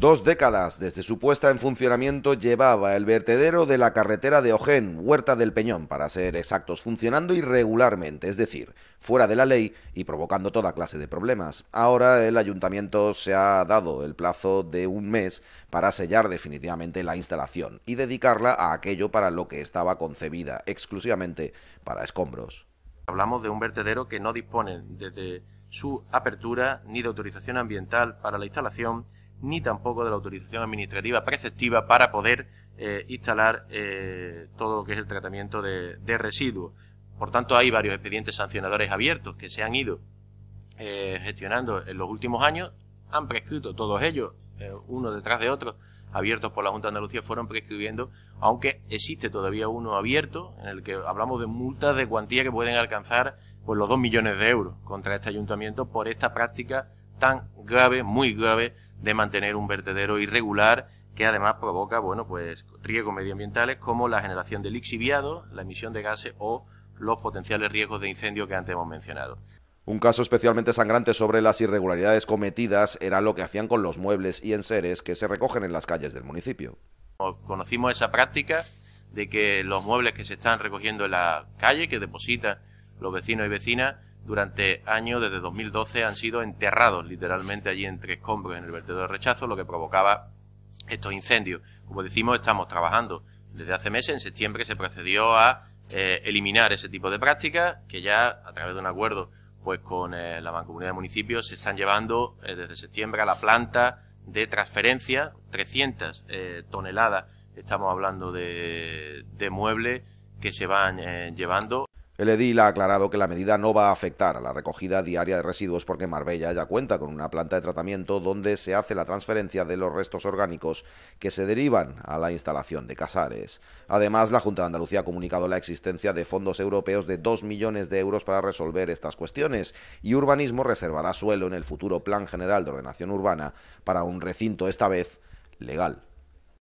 Dos décadas desde su puesta en funcionamiento llevaba el vertedero de la carretera de Ojén, Huerta del Peñón, para ser exactos, funcionando irregularmente, es decir, fuera de la ley y provocando toda clase de problemas. Ahora el ayuntamiento se ha dado el plazo de un mes para sellar definitivamente la instalación y dedicarla a aquello para lo que estaba concebida, exclusivamente para escombros. Hablamos de un vertedero que no dispone desde su apertura ni de autorización ambiental para la instalación, ni tampoco de la autorización administrativa preceptiva para poder eh, instalar eh, todo lo que es el tratamiento de, residuos. Por tanto, hay varios expedientes sancionadores abiertos que se han ido eh, gestionando en los últimos años. Han prescrito todos ellos, uno detrás de otro, abiertos por la Junta de Andalucía, fueron prescribiendo, aunque existe todavía uno abierto en el que hablamos de multas de cuantía que pueden alcanzar pues, los dos millones de euros contra este ayuntamiento por esta práctica tan grave, muy grave, de mantener un vertedero irregular que además provoca, bueno, pues riesgos medioambientales como la generación de lixiviado la emisión de gases o los potenciales riesgos de incendio que antes hemos mencionado. Un caso especialmente sangrante sobre las irregularidades cometidas era lo que hacían con los muebles y enseres que se recogen en las calles del municipio. Conocimos esa práctica de que los muebles que se están recogiendo en la calle, que depositan los vecinos y vecinas, durante años desde 2012 han sido enterrados literalmente allí entre escombros en el vertedero de rechazo, lo que provocaba estos incendios. Como decimos, estamos trabajando desde hace meses, en septiembre se procedió a eh, eliminar ese tipo de prácticas que ya a través de un acuerdo pues con la eh, la mancomunidad de municipios se están llevando eh, desde septiembre a la planta de transferencia 300 toneladas estamos hablando de, de muebles que se van llevando el edil ha aclarado que la medida no va a afectar a la recogida diaria de residuos porque Marbella ya cuenta con una planta de tratamiento donde se hace la transferencia de los restos orgánicos que se derivan a la instalación de Casares. Además, la Junta de Andalucía ha comunicado la existencia de fondos europeos de 2 millones de euros para resolver estas cuestiones y Urbanismo reservará suelo en el futuro Plan General de Ordenación Urbana para un recinto esta vez legal.